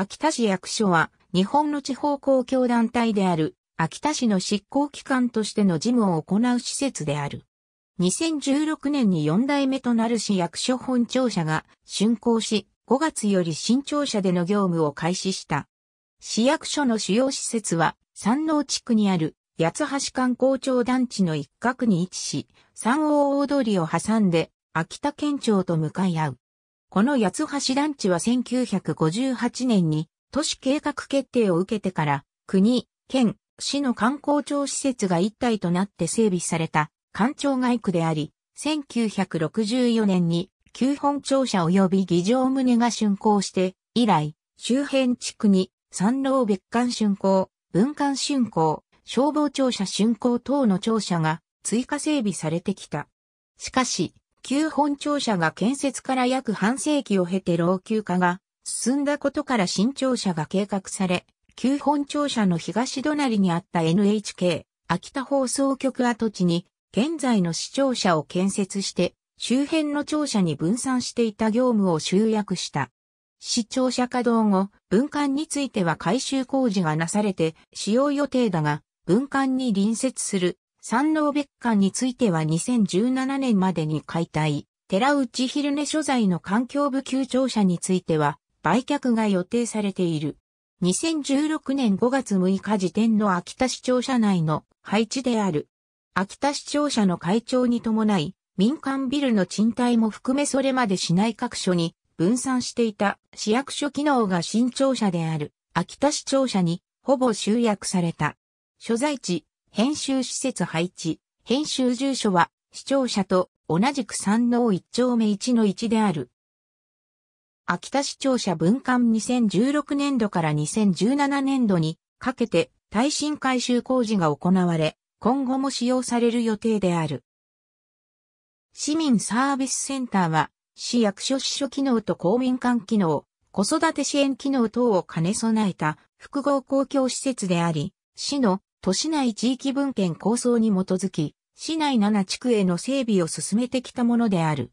秋田市役所は、日本の地方公共団体である、秋田市の執行機関としての事務を行う施設である。2016年に4代目となる市役所本庁舎が竣工し、5月より新庁舎での業務を開始した。市役所の主要施設は、山王地区にある八橋観光庁団地の一角に位置し、山王大通りを挟んで、秋田県庁と向かい合う。この八橋団地は1958年に都市計画決定を受けてから国、県、市の観光庁施設が一体となって整備された官庁外区であり、1964年に旧本庁舎及び議場棟が竣工して以来、周辺地区に山老別館竣工、文館竣工、消防庁舎竣工等の庁舎が追加整備されてきた。しかし、旧本庁舎が建設から約半世紀を経て老朽化が進んだことから新庁舎が計画され、旧本庁舎の東隣にあった NHK、秋田放送局跡地に、現在の市庁舎を建設して、周辺の庁舎に分散していた業務を集約した。市庁舎稼働後、文館については改修工事がなされて使用予定だが、文館に隣接する山王別館については2017年までに解体、寺内昼寝所在の環境部旧庁舎については、売却が予定されている。2016年5月6日時点の秋田市庁舎内の配置である。秋田市庁舎の会長に伴い、民間ビルの賃貸も含めそれまで市内各所に分散していた市役所機能が新庁舎である秋田市庁舎にほぼ集約された。所在地編集施設配置、編集住所は、視聴者と同じく山王一丁目一の一である。秋田視聴者分館2016年度から2017年度にかけて耐震改修工事が行われ、今後も使用される予定である。市民サービスセンターは、市役所支所機能と公民館機能、子育て支援機能等を兼ね備えた複合公共施設であり、市の都市内地域文献構想に基づき、市内7地区への整備を進めてきたものである。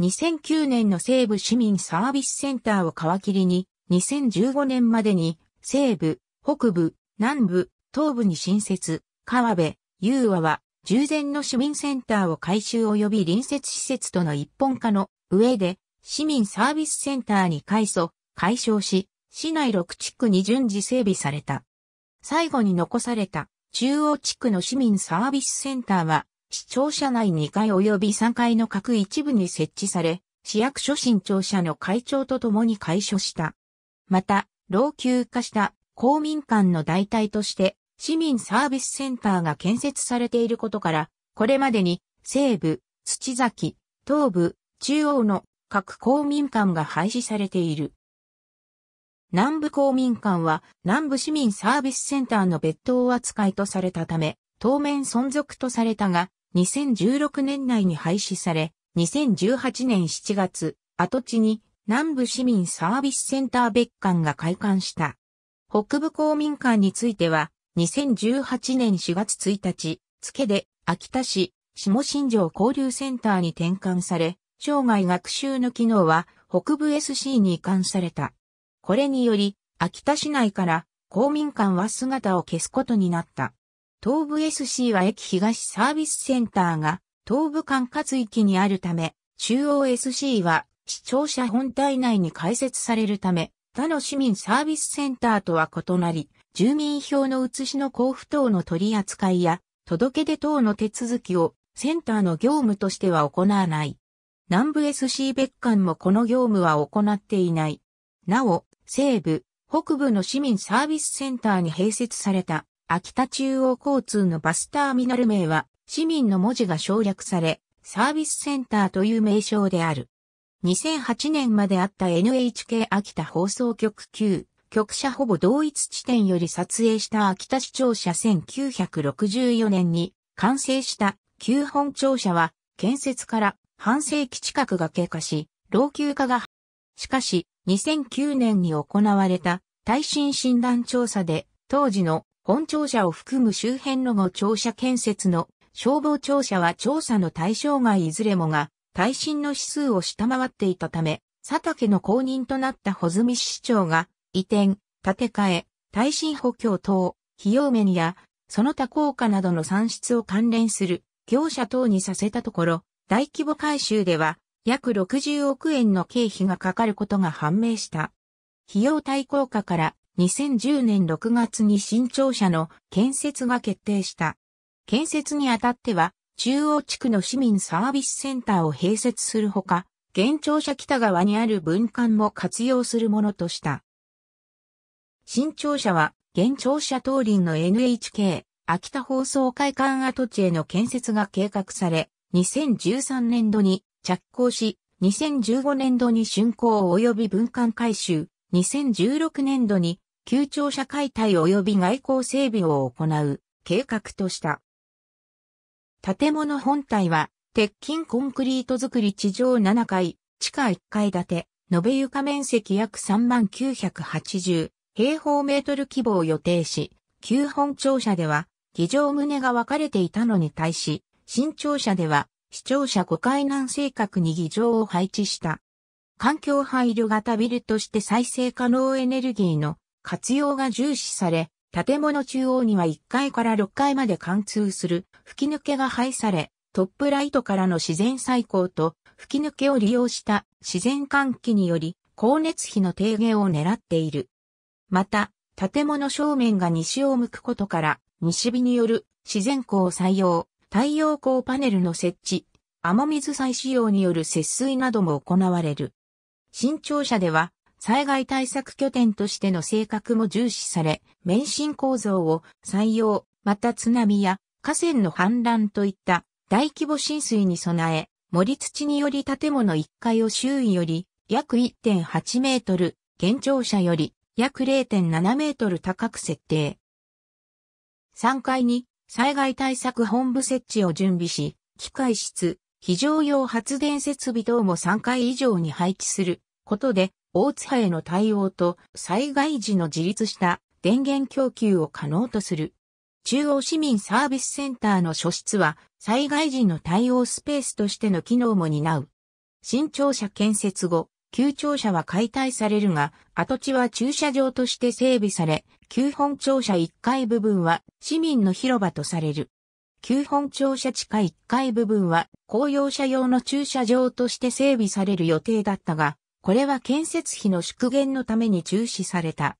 2009年の西部市民サービスセンターを皮切りに、2015年までに、西部、北部、南部、東部に新設、川辺、雄和は、従前の市民センターを改修及び隣接施設との一本化の上で、市民サービスセンターに改装、解消し、市内6地区に順次整備された。最後に残された中央地区の市民サービスセンターは、市庁舎内2階及び3階の各一部に設置され、市役所新庁舎の会長と共に開所した。また、老朽化した公民館の代替として、市民サービスセンターが建設されていることから、これまでに西部、土崎、東部、中央の各公民館が廃止されている。南部公民館は南部市民サービスセンターの別当扱いとされたため、当面存続とされたが、2016年内に廃止され、2018年7月、跡地に南部市民サービスセンター別館が開館した。北部公民館については、2018年4月1日、付で秋田市下新城交流センターに転換され、生涯学習の機能は北部 SC に移管された。これにより、秋田市内から公民館は姿を消すことになった。東武 SC は駅東サービスセンターが東武管轄域にあるため、中央 SC は市庁舎本体内に開設されるため、他の市民サービスセンターとは異なり、住民票の写しの交付等の取り扱いや、届け出等の手続きをセンターの業務としては行わない。南部 SC 別館もこの業務は行っていない。なお、西部、北部の市民サービスセンターに併設された秋田中央交通のバスターミナル名は市民の文字が省略されサービスセンターという名称である。2008年まであった NHK 秋田放送局9、局舎ほぼ同一地点より撮影した秋田市庁舎1964年に完成した旧本庁舎は建設から半世紀近くが経過し、老朽化がしかし、2009年に行われた耐震診断調査で、当時の本庁舎を含む周辺の後庁舎建設の消防庁舎は調査の対象外いずれもが耐震の指数を下回っていたため、佐竹の公認となった穂積市長が移転、建て替え、耐震補強等、費用面やその他効果などの算出を関連する業者等にさせたところ、大規模改修では約60億円の経費がかかることが判明した。費用対効果から2010年6月に新庁舎の建設が決定した。建設にあたっては、中央地区の市民サービスセンターを併設するほか、現庁舎北側にある分館も活用するものとした。新庁舎は、現庁舎通りの NHK、秋田放送会館跡地への建設が計画され、2013年度に着工し、2015年度に竣工及び分館改修、2016年度に旧庁舎解体及び外交整備を行う計画とした。建物本体は、鉄筋コンクリート造り地上7階、地下1階建て、延べ床面積約3980平方メートル規模を予定し、旧本庁舎では、議場棟が分かれていたのに対し、新庁舎では、視聴者誤解難正確に議場を配置した。環境配慮型ビルとして再生可能エネルギーの活用が重視され、建物中央には1階から6階まで貫通する吹き抜けが配され、トップライトからの自然最高と吹き抜けを利用した自然換気により光熱費の低減を狙っている。また、建物正面が西を向くことから西日による自然光を採用。太陽光パネルの設置、雨水再使用による節水なども行われる。新庁舎では、災害対策拠点としての性格も重視され、免震構造を採用、また津波や河川の氾濫といった大規模浸水に備え、盛り土により建物1階を周囲より約1.8メートル、現庁舎より約0.7メートル高く設定。3階に災害対策本部設置を準備し、機械室、非常用発電設備等も3回以上に配置することで、大津波への対応と災害時の自立した電源供給を可能とする。中央市民サービスセンターの所室は災害時の対応スペースとしての機能も担う。新庁舎建設後、旧庁舎は解体されるが、跡地は駐車場として整備され、旧本庁舎1階部分は市民の広場とされる。旧本庁舎地下1階部分は公用車用の駐車場として整備される予定だったが、これは建設費の縮減のために中止された。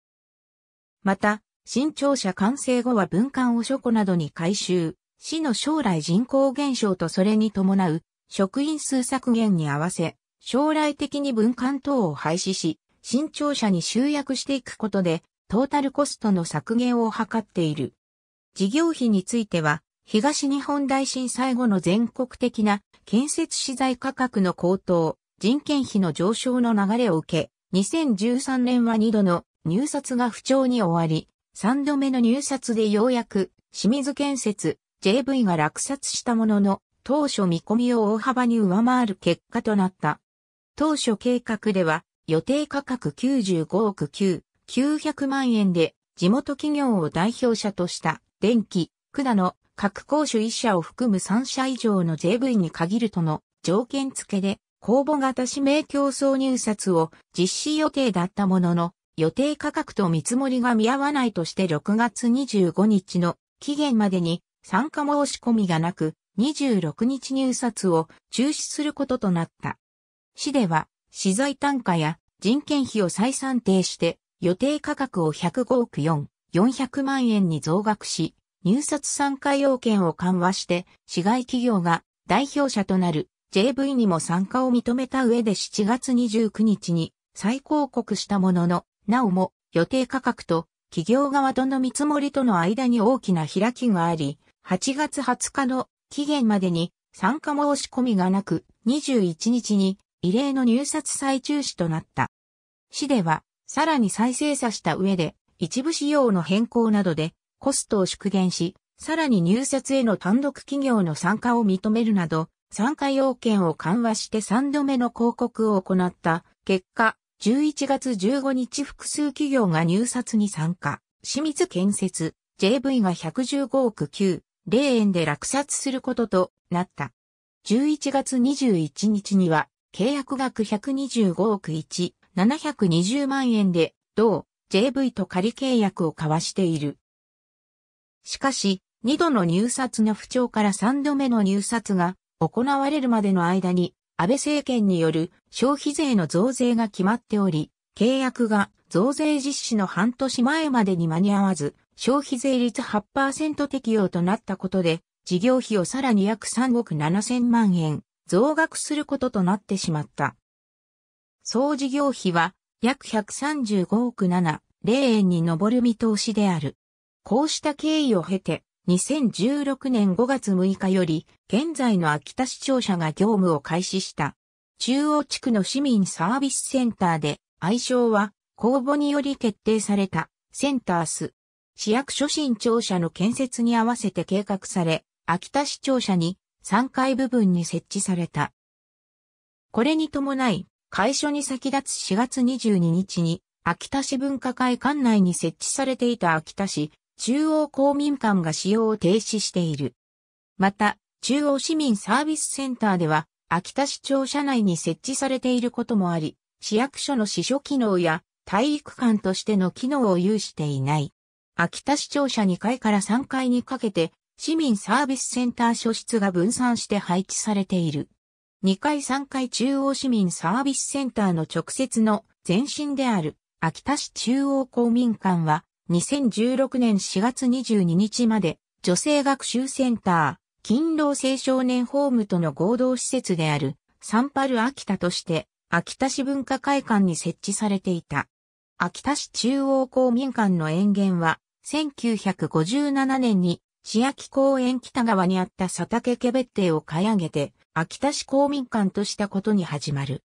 また、新庁舎完成後は文館を書庫などに改修、市の将来人口減少とそれに伴う職員数削減に合わせ、将来的に文館等を廃止し、新庁舎に集約していくことで、トータルコストの削減を図っている。事業費については、東日本大震災後の全国的な建設資材価格の高騰、人件費の上昇の流れを受け、2013年は2度の入札が不調に終わり、3度目の入札でようやく清水建設 JV が落札したものの、当初見込みを大幅に上回る結果となった。当初計画では予定価格95億9 900万円で地元企業を代表者とした電気、管の各公主1社を含む3社以上の JV に限るとの条件付けで公募型指名競争入札を実施予定だったものの予定価格と見積もりが見合わないとして6月25日の期限までに参加申し込みがなく26日入札を中止することとなった。市では資材単価や人件費を再算定して予定価格を105億4、400万円に増額し、入札参加要件を緩和して、市外企業が代表者となる JV にも参加を認めた上で7月29日に再広告したものの、なおも予定価格と企業側との見積もりとの間に大きな開きがあり、8月20日の期限までに参加申し込みがなく、21日に異例の入札再中止となった。市ではさらに再精査した上で、一部仕様の変更などで、コストを縮減し、さらに入札への単独企業の参加を認めるなど、参加要件を緩和して3度目の広告を行った結果、11月15日複数企業が入札に参加。清水建設 JV が115億9、0円で落札することとなった。11月21日には契約額125億1、720万円で、同 JV と仮契約を交わしている。しかし、2度の入札の不調から3度目の入札が行われるまでの間に、安倍政権による消費税の増税が決まっており、契約が増税実施の半年前までに間に合わず、消費税率8%適用となったことで、事業費をさらに約3億7 0万円増額することとなってしまった。総事業費は約135億7、0円に上る見通しである。こうした経緯を経て、2016年5月6日より、現在の秋田市庁舎が業務を開始した。中央地区の市民サービスセンターで、愛称は公募により決定されたセンタース。市役所新庁舎の建設に合わせて計画され、秋田市庁舎に3階部分に設置された。これに伴い、会所に先立つ4月22日に、秋田市文化会館内に設置されていた秋田市中央公民館が使用を停止している。また、中央市民サービスセンターでは、秋田市庁舎内に設置されていることもあり、市役所の支所機能や体育館としての機能を有していない。秋田市庁舎2階から3階にかけて、市民サービスセンター所室が分散して配置されている。2階3階中央市民サービスセンターの直接の前身である秋田市中央公民館は2016年4月22日まで女性学習センター、勤労青少年ホームとの合同施設であるサンパル秋田として秋田市文化会館に設置されていた。秋田市中央公民館の園源は1957年に市秋公園北側にあった佐竹家別邸を買い上げて秋田市公民館としたことに始まる。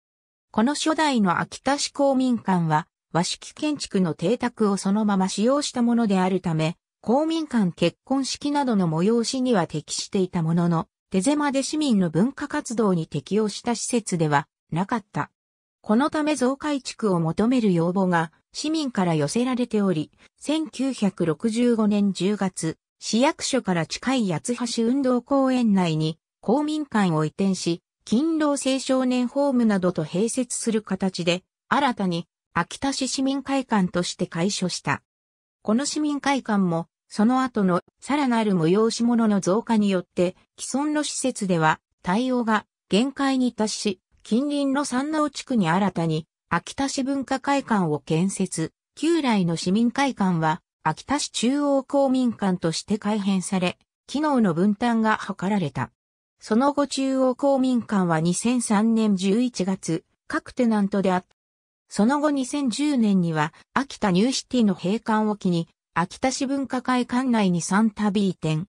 この初代の秋田市公民館は、和式建築の邸宅をそのまま使用したものであるため、公民館結婚式などの催しには適していたものの、手狭で市民の文化活動に適応した施設ではなかった。このため増改築を求める要望が市民から寄せられており、1965年10月、市役所から近い八橋運動公園内に公民館を移転し、勤労青少年ホームなどと併設する形で、新たに秋田市市民会館として開所した。この市民会館も、その後のさらなる催し物の増加によって、既存の施設では対応が限界に達し、近隣の山王地区に新たに秋田市文化会館を建設、旧来の市民会館は秋田市中央公民館として改編され、機能の分担が図られた。その後中央公民館は2003年11月、各テナントであった。その後2010年には、秋田ニューシティの閉館を機に、秋田市文化会館内にサンタビー店。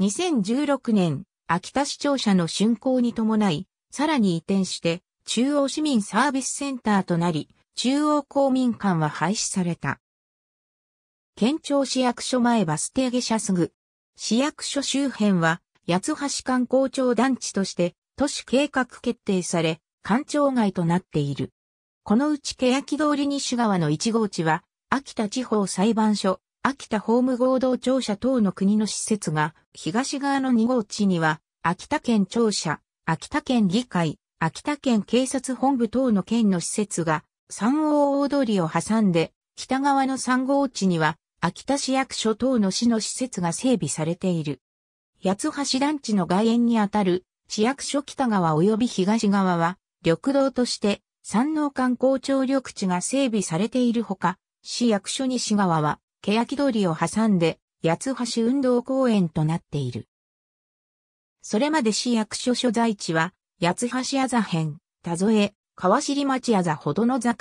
2016年、秋田市庁舎の竣工に伴い、さらに移転して、中央市民サービスセンターとなり、中央公民館は廃止された。県庁市役所前バス停下車すぐ。市役所周辺は八橋観光庁団地として都市計画決定され、官庁街となっている。このうち欅通り西側の1号地は、秋田地方裁判所、秋田法務合同庁舎等の国の施設が、東側の2号地には、秋田県庁舎、秋田県議会、秋田県警察本部等の県の施設が、3。王大通りを挟んで、北側の3号地には、秋田市役所等の市の施設が整備されている。八橋団地の外縁にあたる市役所北側及び東側は緑道として山王観光庁緑地が整備されているほか、市役所西側は欅通りを挟んで八橋運動公園となっている。それまで市役所所在地は八橋あざ編、田添、川尻町あざほどの境、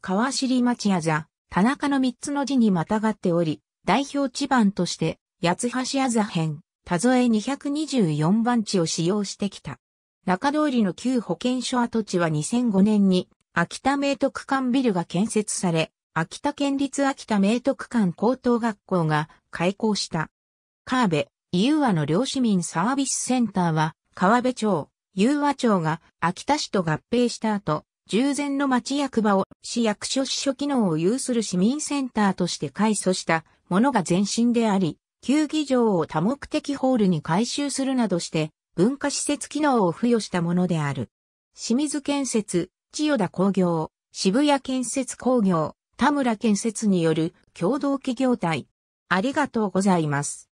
川尻町あざ、田中の三つの字にまたがっており、代表地盤として八橋あざ編、田添224番地を使用してきた。中通りの旧保健所跡地は2005年に秋田明徳館ビルが建設され、秋田県立秋田明徳館高等学校が開校した。川辺、優和の両市民サービスセンターは、川辺町、優和町が秋田市と合併した後、従前の町役場を市役所支所機能を有する市民センターとして改組したものが前身であり、球技場を多目的ホールに改修するなどして、文化施設機能を付与したものである。清水建設、千代田工業、渋谷建設工業、田村建設による共同企業体。ありがとうございます。